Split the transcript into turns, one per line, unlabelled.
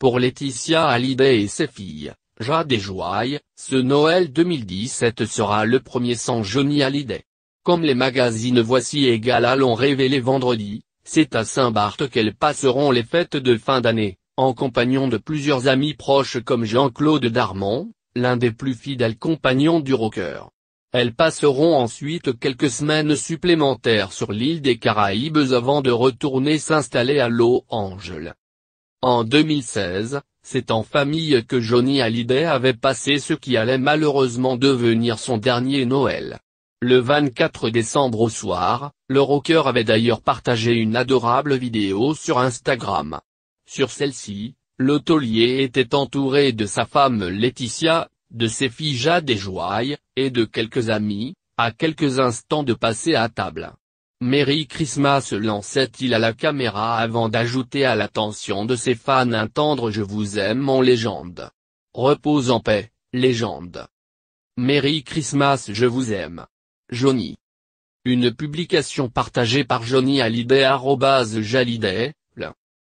Pour Laetitia Hallyday et ses filles, Jade et Joaille, ce Noël 2017 sera le premier sans Johnny Hallyday. Comme les magazines Voici et Gala l'ont révélé vendredi, c'est à Saint-Barth qu'elles passeront les fêtes de fin d'année, en compagnon de plusieurs amis proches comme Jean-Claude Darmon, l'un des plus fidèles compagnons du rocker. Elles passeront ensuite quelques semaines supplémentaires sur l'île des Caraïbes avant de retourner s'installer à Los Angeles. En 2016, c'est en famille que Johnny Hallyday avait passé ce qui allait malheureusement devenir son dernier Noël. Le 24 décembre au soir, le rocker avait d'ailleurs partagé une adorable vidéo sur Instagram. Sur celle-ci, le était entouré de sa femme Laetitia, de ses filles Jade et et de quelques amis, à quelques instants de passer à table. Merry Christmas lançait-il à la caméra avant d'ajouter à l'attention de ses fans un tendre Je vous aime en légende. Repose en paix, légende. Merry Christmas Je vous aime. Johnny. Une publication partagée par Johnny Hallyday. Jalliday,